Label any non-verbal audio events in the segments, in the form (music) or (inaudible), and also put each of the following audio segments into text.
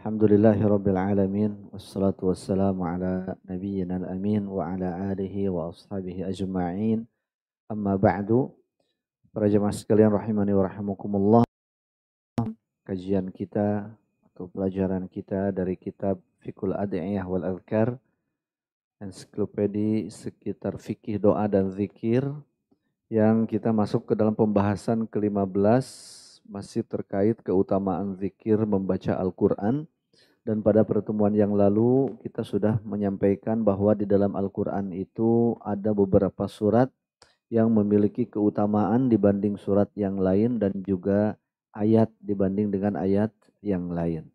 Alhamdulillahi Rabbil Alamin Wassalatu wassalamu ala nabiyyina al-amin Wa ala alihi wa ashabihi ajma'in Amma ba'du Para jemaah sekalian rahimani wa rahimukumullah Kajian kita atau pelajaran kita dari kitab Fikul Adi'iyah wal Adhkar Ensiklopedi sekitar fikih doa dan zikir Yang kita masuk ke dalam pembahasan ke-15 masih terkait keutamaan zikir membaca Al-Quran. Dan pada pertemuan yang lalu kita sudah menyampaikan bahwa di dalam Al-Quran itu ada beberapa surat yang memiliki keutamaan dibanding surat yang lain dan juga ayat dibanding dengan ayat yang lain.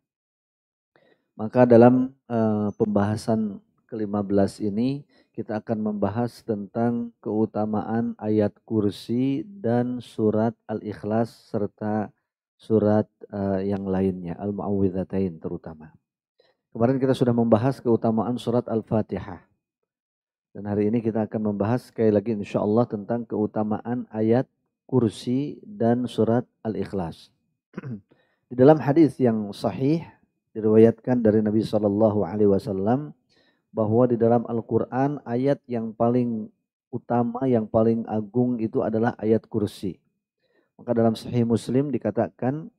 Maka dalam uh, pembahasan ke-15 ini kita akan membahas tentang keutamaan ayat kursi dan surat Al-Ikhlas serta surat uh, yang lainnya Al-Mu'awwidzatain terutama. Kemarin kita sudah membahas keutamaan surat Al-Fatihah. Dan hari ini kita akan membahas sekali lagi insya Allah tentang keutamaan ayat kursi dan surat Al-Ikhlas. (clears throat) Di dalam hadis yang sahih diriwayatkan dari Nabi Shallallahu Alaihi Wasallam bahwa di dalam Al-Quran ayat yang paling utama, yang paling agung itu adalah ayat kursi. Maka dalam Sahih Muslim dikatakan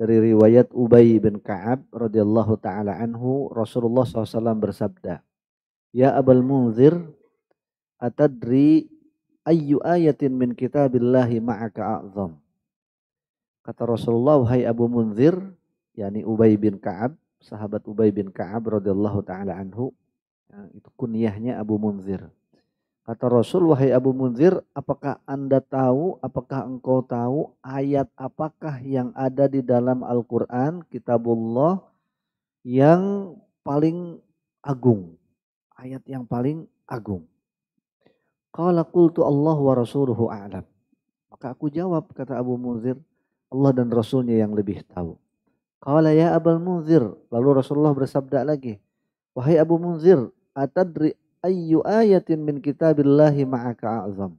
dari riwayat Ubay bin Ka'ab radhiyallahu taala anhu Rasulullah SAW bersabda, Ya Abul Munzir, atadri ayyu ayatin min kitabillahi ma'aka a'zam. Kata Rasulullah, Hai Abu Munzir, yakni Ubay bin Ka'ab, sahabat Ubay bin Ka'ab radhiyallahu taala anhu, Ya, itu kunyahnya Abu Munzir. Kata Rasul, wahai Abu Munzir, apakah anda tahu, apakah engkau tahu ayat apakah yang ada di dalam Al-Quran, kitabullah, yang paling agung. Ayat yang paling agung. Qala qultu Allah wa rasuluhu a'lam. Maka aku jawab, kata Abu Munzir, Allah dan Rasulnya yang lebih tahu. Qala ya Abu Munzir. Lalu Rasulullah bersabda lagi, Wahai Abu Munzir, atadri ayyu ayatin min kitabillahi ma'aka azam.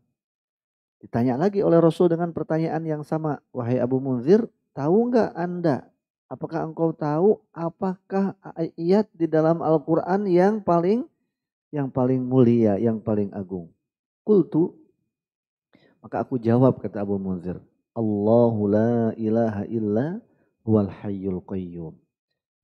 Ditanya lagi oleh Rasul dengan pertanyaan yang sama. Wahai Abu Munzir, tahu nggak Anda? Apakah engkau tahu apakah ayat di dalam Al-Quran yang paling yang paling mulia, yang paling agung? Kultu. Maka aku jawab kata Abu Munzir. Allahu la ilaha illa huwal hayyul qayyum.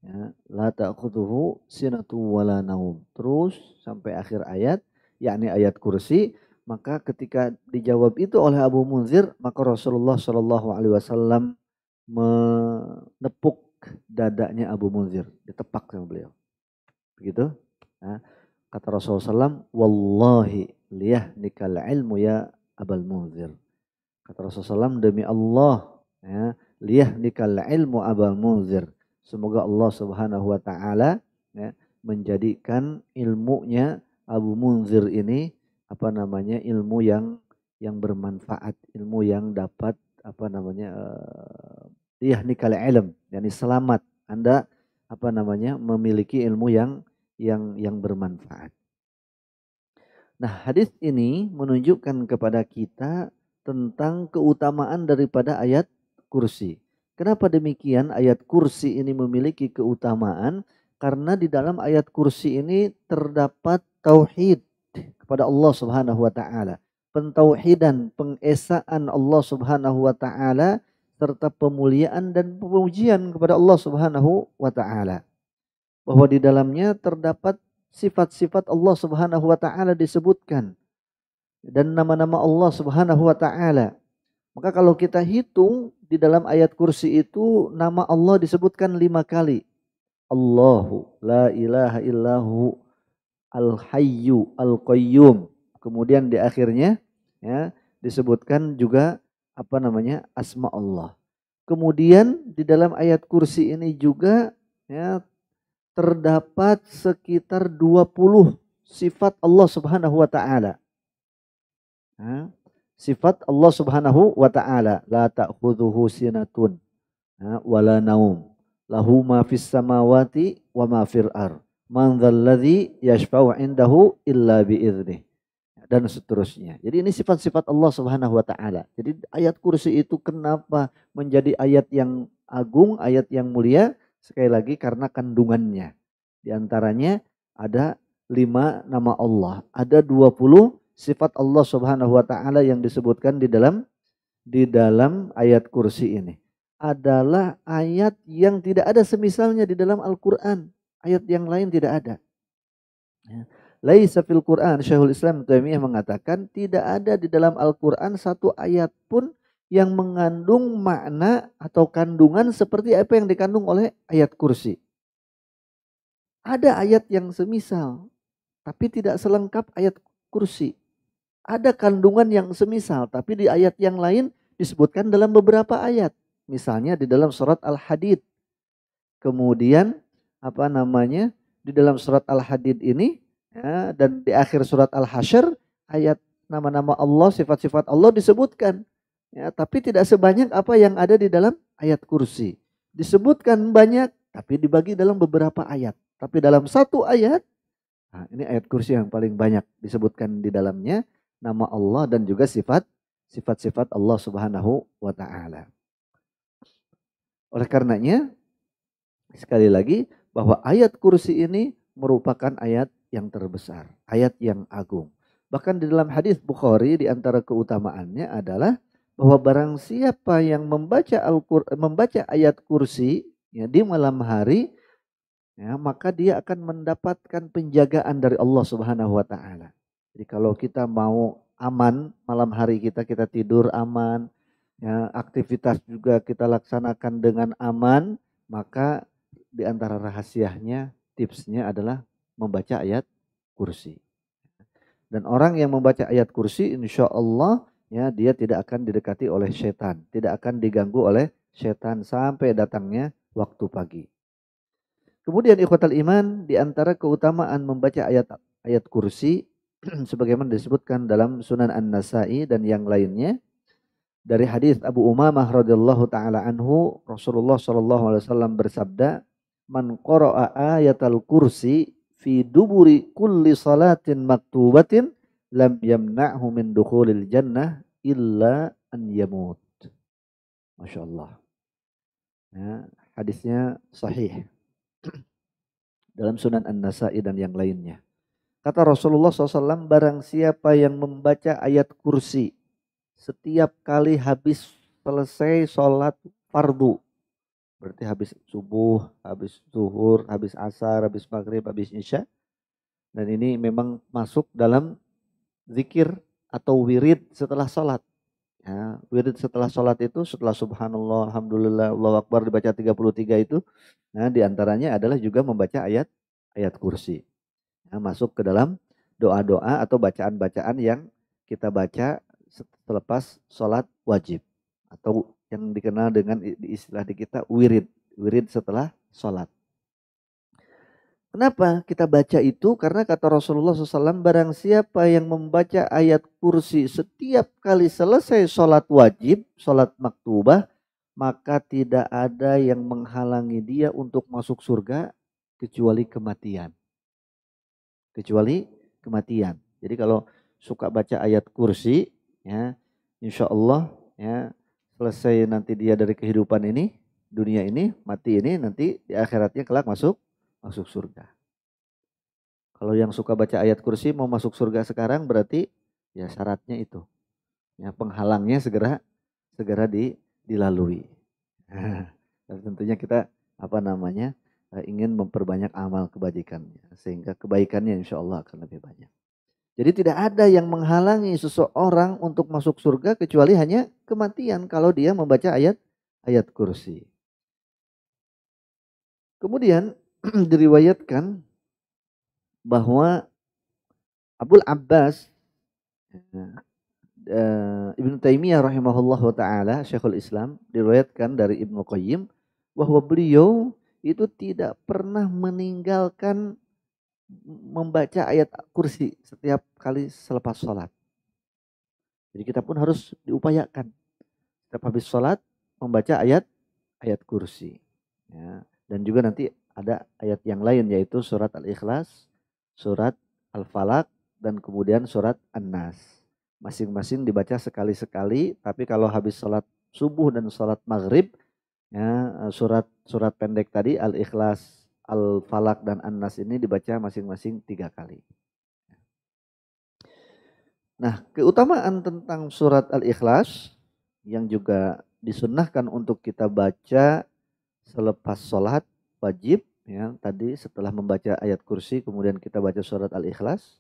Ya, la ta'khudhuhu sinatu wala naum. Terus sampai akhir ayat, yakni ayat kursi, maka ketika dijawab itu oleh Abu Munzir, maka Rasulullah Shallallahu alaihi wasallam menepuk dadanya Abu Munzir, ditepak sama beliau. Begitu? ya. kata Rasulullah SAW, Wallahi liyah nikal ilmu ya Abul Munzir. Kata Rasulullah SAW, demi Allah, ya, nikal ilmu Abul Munzir. Semoga Allah Subhanahu wa taala ya, menjadikan ilmunya Abu Munzir ini apa namanya ilmu yang yang bermanfaat, ilmu yang dapat apa namanya uh, eh, yahni kala ilm, yakni selamat. Anda apa namanya memiliki ilmu yang yang yang bermanfaat. Nah, hadis ini menunjukkan kepada kita tentang keutamaan daripada ayat kursi. Kenapa demikian ayat kursi ini memiliki keutamaan? Karena di dalam ayat kursi ini terdapat tauhid kepada Allah Subhanahu wa taala, pentauhidan, pengesaan Allah Subhanahu wa taala serta pemuliaan dan pemujian kepada Allah Subhanahu wa taala. Bahwa di dalamnya terdapat sifat-sifat Allah Subhanahu wa taala disebutkan dan nama-nama Allah Subhanahu wa taala. Maka kalau kita hitung di dalam ayat kursi itu nama Allah disebutkan lima kali. Allahu la ilaha illahu al hayyu al qayyum. Kemudian di akhirnya ya disebutkan juga apa namanya asma Allah. Kemudian di dalam ayat kursi ini juga ya terdapat sekitar 20 sifat Allah Subhanahu wa taala. Nah, sifat Allah Subhanahu wa taala la ta'khudhuhu sinatun wala naum lahu ma fis samawati wa ma fil ar man dzalladzi yashfa'u indahu illa bi idznih dan seterusnya. Jadi ini sifat-sifat Allah Subhanahu wa taala. Jadi ayat kursi itu kenapa menjadi ayat yang agung, ayat yang mulia? Sekali lagi karena kandungannya. Di antaranya ada lima nama Allah, ada dua puluh sifat Allah Subhanahu wa taala yang disebutkan di dalam di dalam ayat kursi ini adalah ayat yang tidak ada semisalnya di dalam Al-Qur'an. Ayat yang lain tidak ada. Ya. Laisa fil Qur'an, Syekhul Islam Taimiyah mengatakan tidak ada di dalam Al-Qur'an satu ayat pun yang mengandung makna atau kandungan seperti apa yang dikandung oleh ayat kursi. Ada ayat yang semisal, tapi tidak selengkap ayat kursi ada kandungan yang semisal tapi di ayat yang lain disebutkan dalam beberapa ayat. Misalnya di dalam surat Al-Hadid. Kemudian apa namanya? Di dalam surat Al-Hadid ini ya, dan di akhir surat Al-Hasyr ayat nama-nama Allah, sifat-sifat Allah disebutkan. Ya, tapi tidak sebanyak apa yang ada di dalam ayat kursi. Disebutkan banyak tapi dibagi dalam beberapa ayat. Tapi dalam satu ayat, nah ini ayat kursi yang paling banyak disebutkan di dalamnya nama Allah dan juga sifat sifat-sifat Allah Subhanahu wa taala. Oleh karenanya sekali lagi bahwa ayat kursi ini merupakan ayat yang terbesar, ayat yang agung. Bahkan di dalam hadis Bukhari di antara keutamaannya adalah bahwa barang siapa yang membaca Al membaca ayat kursi ya, di malam hari ya, maka dia akan mendapatkan penjagaan dari Allah Subhanahu wa taala. Jadi kalau kita mau aman malam hari kita kita tidur aman, ya aktivitas juga kita laksanakan dengan aman, maka di antara rahasianya tipsnya adalah membaca ayat kursi. Dan orang yang membaca ayat kursi insya Allah ya dia tidak akan didekati oleh setan, tidak akan diganggu oleh setan sampai datangnya waktu pagi. Kemudian ikhwatal iman di antara keutamaan membaca ayat ayat kursi (clears throat) sebagaimana disebutkan dalam Sunan An-Nasa'i dan yang lainnya dari hadis Abu Umamah radhiyallahu taala anhu Rasulullah sallallahu alaihi wasallam bersabda man qara'a ayatal kursi fi duburi kulli salatin maktubatin lam yamna'hu min dukhulil jannah illa an yamut Masya Allah. Ya, hadisnya sahih. (clears throat) Dalam sunan An-Nasai dan yang lainnya. Kata Rasulullah SAW, barang siapa yang membaca ayat kursi setiap kali habis selesai sholat fardu. Berarti habis subuh, habis zuhur, habis asar, habis maghrib, habis isya. Dan ini memang masuk dalam zikir atau wirid setelah sholat. Ya, wirid setelah sholat itu setelah subhanallah, alhamdulillah, Allah akbar dibaca 33 itu. Nah diantaranya adalah juga membaca ayat ayat kursi. Nah, masuk ke dalam doa-doa atau bacaan-bacaan yang kita baca selepas sholat wajib atau yang dikenal dengan istilah di kita wirid wirid setelah sholat. Kenapa kita baca itu? Karena kata Rasulullah SAW, barang siapa yang membaca ayat kursi setiap kali selesai sholat wajib, sholat maktubah, maka tidak ada yang menghalangi dia untuk masuk surga kecuali kematian kecuali kematian. Jadi kalau suka baca ayat kursi, ya, insya Allah ya selesai nanti dia dari kehidupan ini, dunia ini, mati ini, nanti di akhiratnya kelak masuk masuk surga. Kalau yang suka baca ayat kursi mau masuk surga sekarang berarti ya syaratnya itu. Ya, penghalangnya segera segera di dilalui. (laughs) dan tentunya kita apa namanya Eh, ingin memperbanyak amal kebajikannya sehingga kebaikannya insya Allah akan lebih banyak. Jadi tidak ada yang menghalangi seseorang untuk masuk surga kecuali hanya kematian kalau dia membaca ayat ayat kursi. Kemudian (clears throat) diriwayatkan bahwa Abdul Abbas eh, eh, Ibnu Taimiyah rahimahullah taala Syekhul Islam diriwayatkan dari Ibnu Qayyim bahwa beliau itu tidak pernah meninggalkan membaca ayat kursi setiap kali selepas sholat. Jadi kita pun harus diupayakan. Setiap habis sholat membaca ayat ayat kursi. Ya. Dan juga nanti ada ayat yang lain yaitu surat Al-Ikhlas, surat Al-Falak, dan kemudian surat An-Nas. Masing-masing dibaca sekali-sekali, tapi kalau habis sholat subuh dan sholat maghrib, Ya, eh, surat surat pendek tadi Al-Ikhlas, Al-Falak dan An-Nas ini dibaca masing-masing tiga kali. Nah, keutamaan tentang surat Al-Ikhlas yang juga disunahkan untuk kita baca selepas sholat wajib ya tadi setelah membaca ayat kursi kemudian kita baca surat al-ikhlas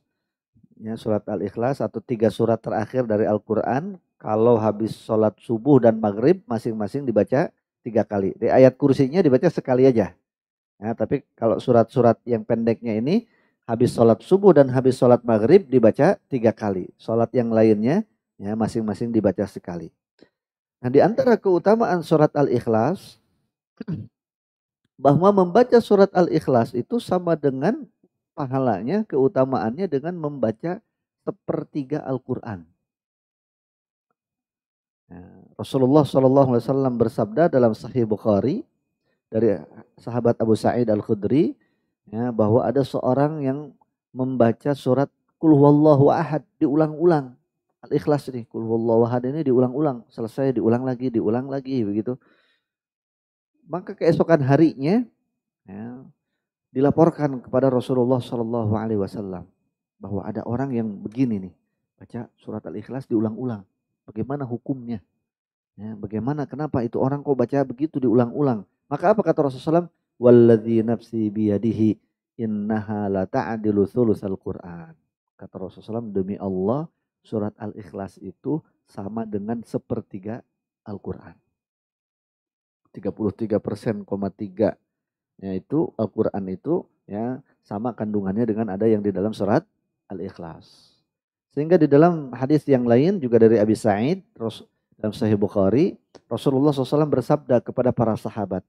ya surat al-ikhlas atau tiga surat terakhir dari Al-Qur'an kalau habis sholat subuh dan maghrib masing-masing dibaca tiga kali. Di ayat kursinya dibaca sekali aja. Nah, tapi kalau surat-surat yang pendeknya ini habis sholat subuh dan habis sholat maghrib dibaca tiga kali. Sholat yang lainnya ya masing-masing dibaca sekali. Nah, di antara keutamaan surat Al-Ikhlas bahwa membaca surat Al-Ikhlas itu sama dengan pahalanya, keutamaannya dengan membaca sepertiga Al-Quran. Eh, Rasulullah Shallallahu Alaihi Wasallam bersabda dalam Sahih Bukhari dari sahabat Abu Sa'id Al Khudri ya, bahwa ada seorang yang membaca surat Kul Wallahu Ahad diulang-ulang Al Ikhlas ini Kul Wallahu Ahad ini diulang-ulang selesai diulang lagi diulang lagi begitu maka keesokan harinya ya, dilaporkan kepada Rasulullah Shallallahu Alaihi Wasallam bahwa ada orang yang begini nih baca surat Al Ikhlas diulang-ulang Bagaimana hukumnya? Ya, bagaimana? Kenapa itu orang kok baca begitu diulang-ulang? Maka apa kata Rasulullah? Walladzi nafsi biyadihi innaha la ta'dilu al Qur'an. Kata Rasulullah demi Allah surat Al-Ikhlas itu sama dengan sepertiga Al-Qur'an. 33 persen, koma tiga, yaitu Al-Qur'an itu ya sama kandungannya dengan ada yang di dalam surat Al-Ikhlas. Sehingga di dalam hadis yang lain juga dari Abi Sa'id dalam Sahih Bukhari, Rasulullah SAW bersabda kepada para sahabat.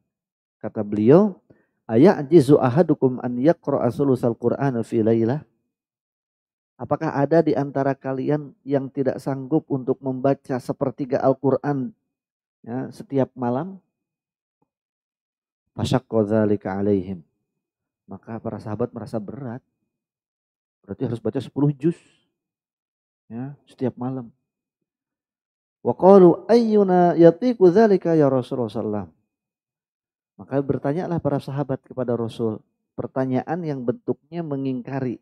Kata beliau, Ayajizu ahadukum an yaqra'a sulusal Qur'an fi lailah? Apakah ada di antara kalian yang tidak sanggup untuk membaca sepertiga Al-Qur'an ya, setiap malam? Fasyakodhalika alaihim. Maka para sahabat merasa berat. Berarti harus baca 10 juz ya, setiap malam. Wa qalu yatiku dzalika ya Rasulullah sallallahu Maka bertanyalah para sahabat kepada Rasul, pertanyaan yang bentuknya mengingkari.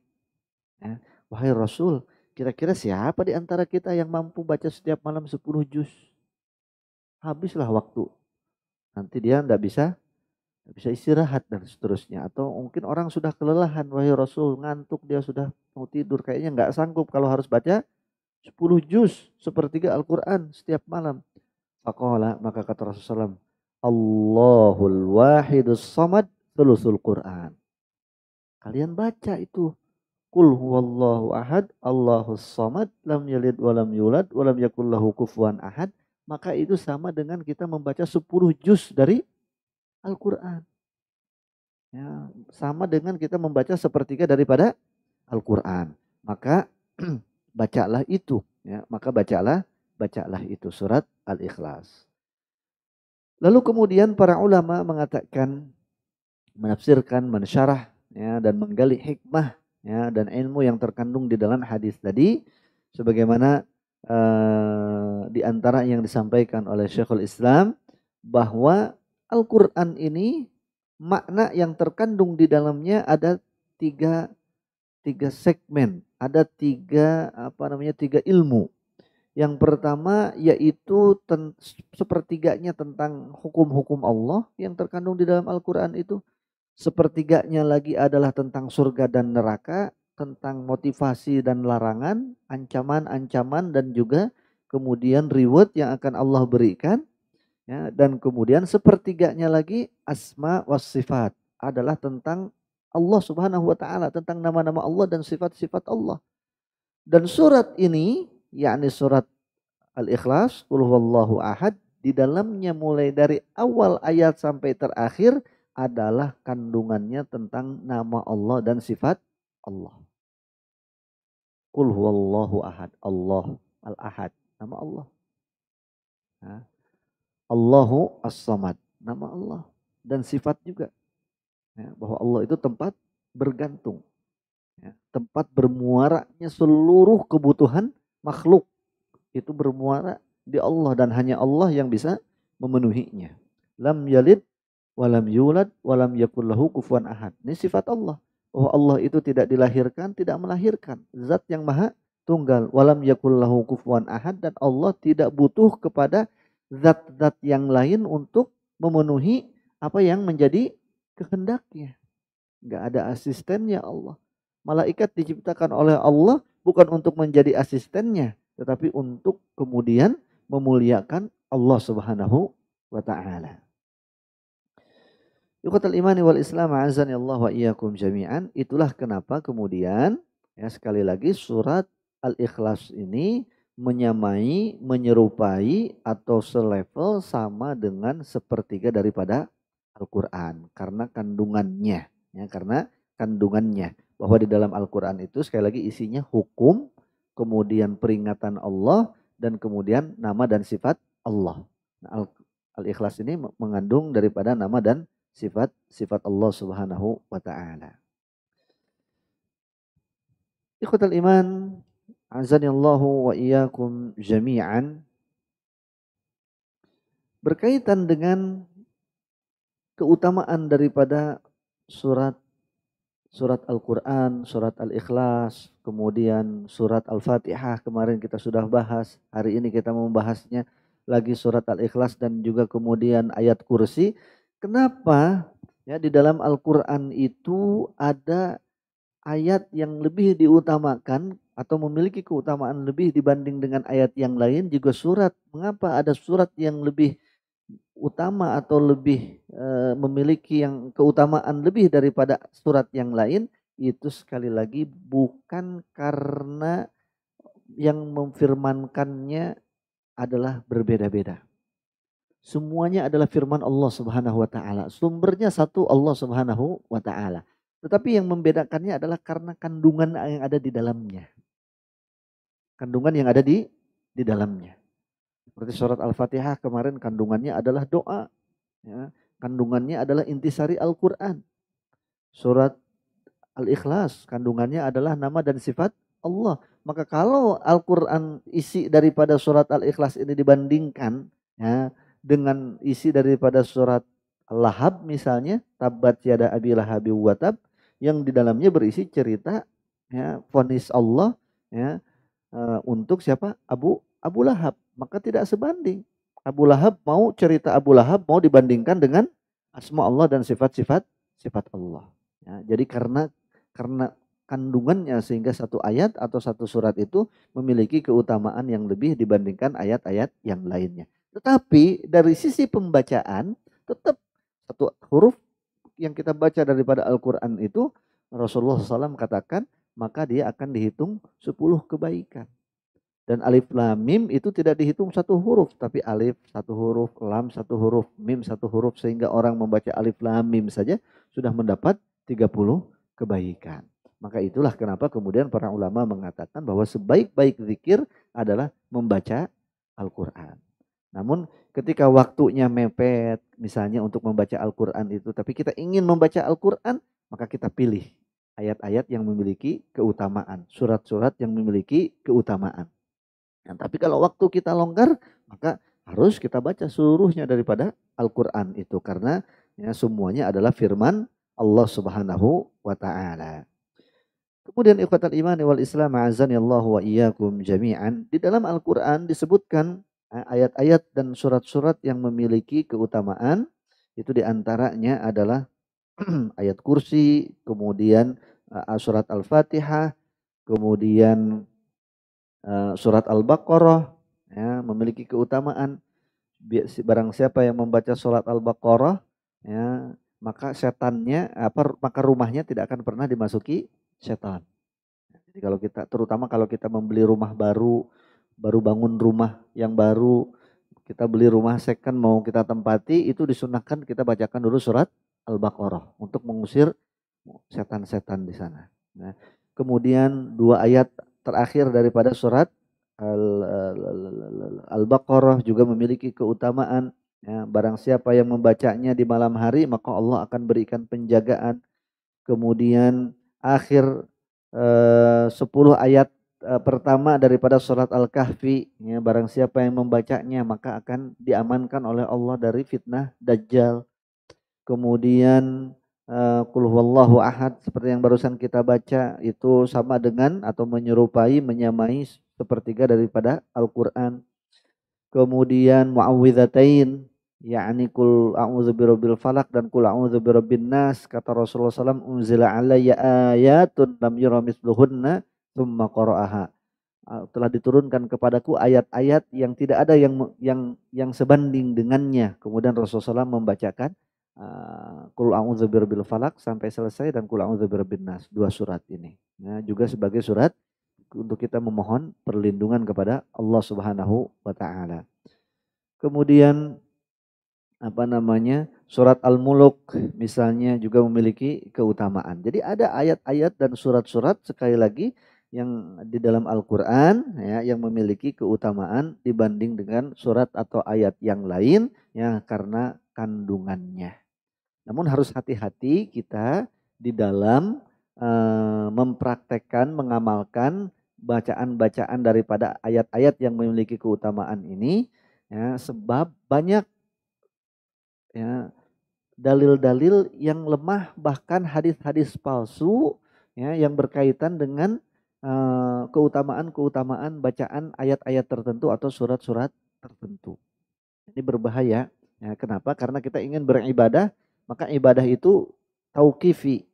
Ya, wahai Rasul, kira-kira siapa di antara kita yang mampu baca setiap malam 10 juz? Habislah waktu. Nanti dia tidak bisa bisa istirahat dan seterusnya atau mungkin orang sudah kelelahan wahai Rasul ngantuk dia sudah mau tidur kayaknya nggak sanggup kalau harus baca sepuluh juz sepertiga Al-Qur'an setiap malam faqala maka kata Rasulullah SAW, Allahul wahidus samad thulutsul Qur'an kalian baca itu Kul huwallahu ahad, Allahus samad, lam yalid walam yulad, walam yakullahu kufuan ahad. Maka itu sama dengan kita membaca sepuluh juz dari Al-Quran. Ya, sama dengan kita membaca sepertiga daripada Al-Quran. Maka (clears throat) bacalah itu. Ya, maka bacalah, bacalah itu surat Al-Ikhlas. Lalu kemudian para ulama mengatakan, menafsirkan, mensyarah, ya, dan menggali hikmah ya, dan ilmu yang terkandung di dalam hadis tadi, sebagaimana uh, di antara yang disampaikan oleh Syekhul Islam bahwa Al-Quran ini makna yang terkandung di dalamnya ada tiga, tiga segmen, ada tiga apa namanya tiga ilmu. Yang pertama yaitu ten, sepertiganya tentang hukum-hukum Allah yang terkandung di dalam Al-Quran itu. Sepertiganya lagi adalah tentang surga dan neraka, tentang motivasi dan larangan, ancaman-ancaman dan juga kemudian reward yang akan Allah berikan. Ya, dan kemudian sepertiganya lagi asma was sifat adalah tentang Allah Subhanahu wa taala, tentang nama-nama Allah dan sifat-sifat Allah. Dan surat ini yakni surat Al-Ikhlas, Qul huwallahu ahad, di dalamnya mulai dari awal ayat sampai terakhir adalah kandungannya tentang nama Allah dan sifat Allah. Qul huwallahu ahad, Allah al-ahad, nama Allah. Nah, Allahu As-Samad. Nama Allah dan sifat juga. Ya, bahwa Allah itu tempat bergantung. Ya, tempat bermuaranya seluruh kebutuhan makhluk. Itu bermuara di Allah dan hanya Allah yang bisa memenuhinya. Lam yalid walam yulad walam yakullahu kufuan ahad. Ini sifat Allah. Bahwa Allah itu tidak dilahirkan, tidak melahirkan. Zat yang maha tunggal. Walam yakullahu kufuan ahad dan Allah tidak butuh kepada zat-zat yang lain untuk memenuhi apa yang menjadi kehendaknya. Gak ada asistennya Allah. Malaikat diciptakan oleh Allah bukan untuk menjadi asistennya, tetapi untuk kemudian memuliakan Allah Subhanahu wa taala. Yukatal imani wal islam azan Allah wa iyyakum jami'an. Itulah kenapa kemudian ya sekali lagi surat Al-Ikhlas ini menyamai, menyerupai atau selevel sama dengan sepertiga daripada Al-Qur'an karena kandungannya ya karena kandungannya bahwa di dalam Al-Qur'an itu sekali lagi isinya hukum, kemudian peringatan Allah dan kemudian nama dan sifat Allah. Nah, Al-Ikhlas ini mengandung daripada nama dan sifat sifat Allah Subhanahu wa taala. Ikhwatul iman Azani Allahu wa iyyakum jami'an berkaitan dengan keutamaan daripada surat surat Al-Qur'an, surat Al-Ikhlas, kemudian surat Al-Fatihah kemarin kita sudah bahas, hari ini kita membahasnya lagi surat Al-Ikhlas dan juga kemudian ayat kursi. Kenapa ya di dalam Al-Qur'an itu ada ayat yang lebih diutamakan atau memiliki keutamaan lebih dibanding dengan ayat yang lain juga surat mengapa ada surat yang lebih utama atau lebih e, memiliki yang keutamaan lebih daripada surat yang lain itu sekali lagi bukan karena yang memfirmankannya adalah berbeda-beda semuanya adalah firman Allah Subhanahu wa taala sumbernya satu Allah Subhanahu wa taala tetapi yang membedakannya adalah karena kandungan yang ada di dalamnya kandungan yang ada di di dalamnya. Seperti surat Al-Fatihah kemarin kandungannya adalah doa. Ya. Kandungannya adalah intisari Al-Quran. Surat Al-Ikhlas kandungannya adalah nama dan sifat Allah. Maka kalau Al-Quran isi daripada surat Al-Ikhlas ini dibandingkan ya, dengan isi daripada surat Al-Lahab misalnya, Tabat Yada Abi Lahabi Watab, yang di dalamnya berisi cerita ya, fonis Allah ya, uh, untuk siapa? Abu Abu Lahab. Maka tidak sebanding. Abu Lahab mau cerita Abu Lahab mau dibandingkan dengan asma Allah dan sifat-sifat sifat Allah. Ya, jadi karena karena kandungannya sehingga satu ayat atau satu surat itu memiliki keutamaan yang lebih dibandingkan ayat-ayat yang lainnya. Tetapi dari sisi pembacaan tetap satu huruf yang kita baca daripada Al-Quran itu Rasulullah SAW katakan maka dia akan dihitung sepuluh kebaikan. Dan alif lam mim itu tidak dihitung satu huruf, tapi alif satu huruf, lam satu huruf, mim satu huruf sehingga orang membaca alif lam mim saja sudah mendapat tiga puluh kebaikan. Maka itulah kenapa kemudian para ulama mengatakan bahwa sebaik-baik zikir adalah membaca Al-Qur'an. Namun ketika waktunya mepet misalnya untuk membaca Al-Qur'an itu tapi kita ingin membaca Al-Qur'an maka kita pilih ayat-ayat yang memiliki keutamaan, surat-surat yang memiliki keutamaan. Nah, tapi kalau waktu kita longgar, maka harus kita baca seluruhnya daripada Al-Quran itu karena ya, semuanya adalah firman Allah Subhanahu wa taala. Kemudian ikhwatan iman wal islam azani Allah wa iyyakum jami'an di dalam Al-Qur'an disebutkan ya, ayat-ayat dan surat-surat yang memiliki keutamaan itu diantaranya adalah (clears throat) ayat kursi, kemudian uh, surat Al-Fatihah, kemudian uh, surat Al-Baqarah ya, memiliki keutamaan barang siapa yang membaca surat Al-Baqarah ya, maka setannya apa maka rumahnya tidak akan pernah dimasuki setan. Jadi kalau kita terutama kalau kita membeli rumah baru, baru bangun rumah yang baru, kita beli rumah second mau kita tempati itu disunahkan kita bacakan dulu surat Al-Baqarah untuk mengusir setan-setan di sana. Nah, kemudian dua ayat terakhir daripada surat Al-Baqarah juga memiliki keutamaan. Ya, barang siapa yang membacanya di malam hari maka Allah akan berikan penjagaan. Kemudian akhir eh, 10 ayat eh, pertama daripada surat Al-Kahfi ya, barang siapa yang membacanya maka akan diamankan oleh Allah dari fitnah dajjal kemudian kul eh, huwallahu ahad seperti yang barusan kita baca itu sama dengan atau menyerupai menyamai sepertiga daripada Al-Qur'an. Kemudian muawwidzatain yakni kul a'udzu birabbil falak dan kul a'udzu birabbin nas kata Rasulullah SAW unzila alayya ayatun lam yura misluhunna thumma qara'aha ah, telah diturunkan kepadaku ayat-ayat yang tidak ada yang yang yang sebanding dengannya kemudian Rasulullah SAW membacakan Kulau Kul bil Falak sampai selesai dan Kul A'udzu Birabbin Nas, dua surat ini. Ya, juga sebagai surat untuk kita memohon perlindungan kepada Allah Subhanahu wa taala. Kemudian apa namanya? Surat Al-Muluk misalnya juga memiliki keutamaan. Jadi ada ayat-ayat dan surat-surat sekali lagi yang di dalam Al-Qur'an ya yang memiliki keutamaan dibanding dengan surat atau ayat yang lain ya karena kandungannya. Namun harus hati-hati kita di dalam uh, mempraktekkan, mengamalkan bacaan-bacaan daripada ayat-ayat yang memiliki keutamaan ini ya sebab banyak ya dalil-dalil yang lemah bahkan hadis-hadis palsu ya yang berkaitan dengan eh, keutamaan-keutamaan bacaan ayat-ayat tertentu atau surat-surat tertentu. Ini berbahaya. Ya, kenapa? Karena kita ingin beribadah maka ibadah itu tauqifi.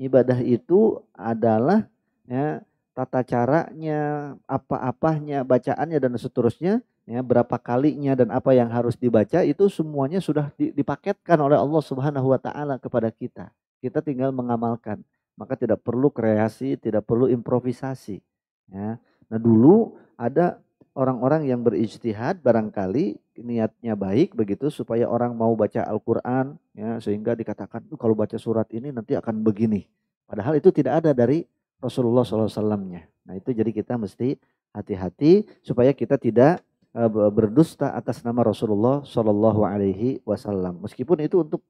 Ibadah itu adalah ya tata caranya, apa-apanya, bacaannya dan seterusnya, ya berapa kalinya dan apa yang harus dibaca itu semuanya sudah dipaketkan oleh Allah Subhanahu wa taala kepada kita. Kita tinggal mengamalkan. Maka tidak perlu kreasi, tidak perlu improvisasi, ya. Nah, dulu ada orang-orang yang berijtihad barangkali niatnya baik begitu supaya orang mau baca Al-Qur'an ya sehingga dikatakan kalau baca surat ini nanti akan begini. Padahal itu tidak ada dari Rasulullah saw Nah itu jadi kita mesti hati-hati supaya kita tidak eh, berdusta atas nama Rasulullah SAW. Meskipun itu untuk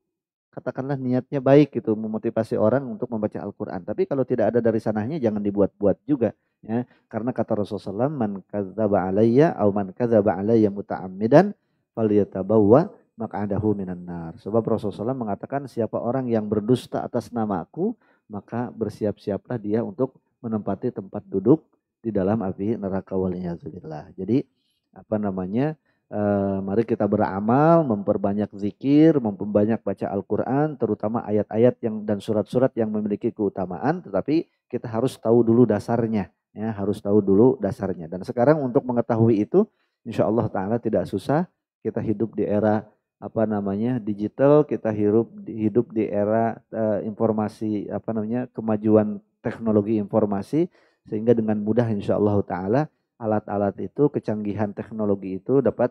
katakanlah niatnya baik itu memotivasi orang untuk membaca Al-Quran. Tapi kalau tidak ada dari sanahnya jangan dibuat-buat juga. Ya, karena kata Rasulullah SAW, man kadzaba alayya au man kadzaba alayya muta'ammidan falyatabawwa maq'adahu minan nar. Sebab Rasulullah mengatakan siapa orang yang berdusta atas namaku, maka bersiap-siaplah dia untuk menempati tempat duduk di dalam api neraka waliyazbillah. Jadi apa namanya? Eh, mari kita beramal, memperbanyak zikir, memperbanyak baca Al-Quran, terutama ayat-ayat yang dan surat-surat yang memiliki keutamaan, tetapi kita harus tahu dulu dasarnya Ya, harus tahu dulu dasarnya. Dan sekarang untuk mengetahui itu, insya Allah Ta'ala tidak susah. Kita hidup di era apa namanya digital, kita hidup hidup di era uh, informasi apa namanya kemajuan teknologi informasi sehingga dengan mudah insya Allah Ta'ala alat-alat itu, kecanggihan teknologi itu dapat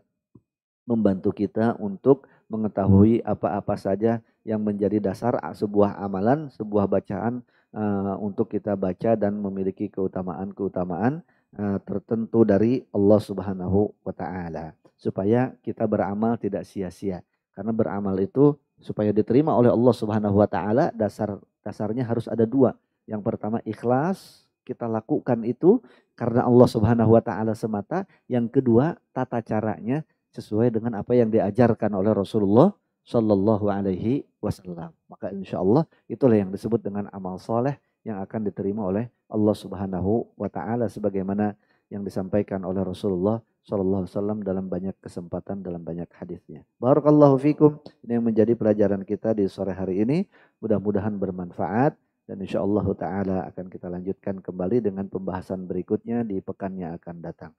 membantu kita untuk mengetahui apa-apa saja yang menjadi dasar sebuah amalan, sebuah bacaan uh, untuk kita baca dan memiliki keutamaan-keutamaan uh, tertentu dari Allah Subhanahu wa taala supaya kita beramal tidak sia-sia. Karena beramal itu supaya diterima oleh Allah Subhanahu wa taala dasar dasarnya harus ada dua. Yang pertama ikhlas, kita lakukan itu karena Allah Subhanahu wa taala semata. Yang kedua, tata caranya sesuai dengan apa yang diajarkan oleh Rasulullah Shallallahu Alaihi Wasallam. Maka insya Allah itulah yang disebut dengan amal soleh yang akan diterima oleh Allah Subhanahu Wa Taala sebagaimana yang disampaikan oleh Rasulullah Shallallahu Alaihi Wasallam dalam banyak kesempatan dalam banyak hadisnya. Barakallahu fikum. Ini yang menjadi pelajaran kita di sore hari ini. Mudah-mudahan bermanfaat dan insya Allah Taala akan kita lanjutkan kembali dengan pembahasan berikutnya di pekan yang akan datang.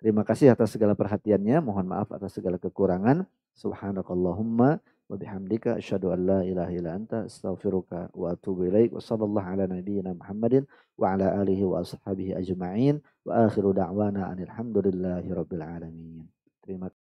Terima kasih atas segala perhatiannya. Mohon maaf atas segala kekurangan. Subhanakallahumma wa bihamdika asyhadu an la ilaha illa anta astaghfiruka wa atubu ilaik. Wa sallallahu ala nabiyyina Muhammadin wa ala alihi wa ashabihi ajma'in. Wa akhiru da'wana anil hamdulillahi rabbil alamin. Terima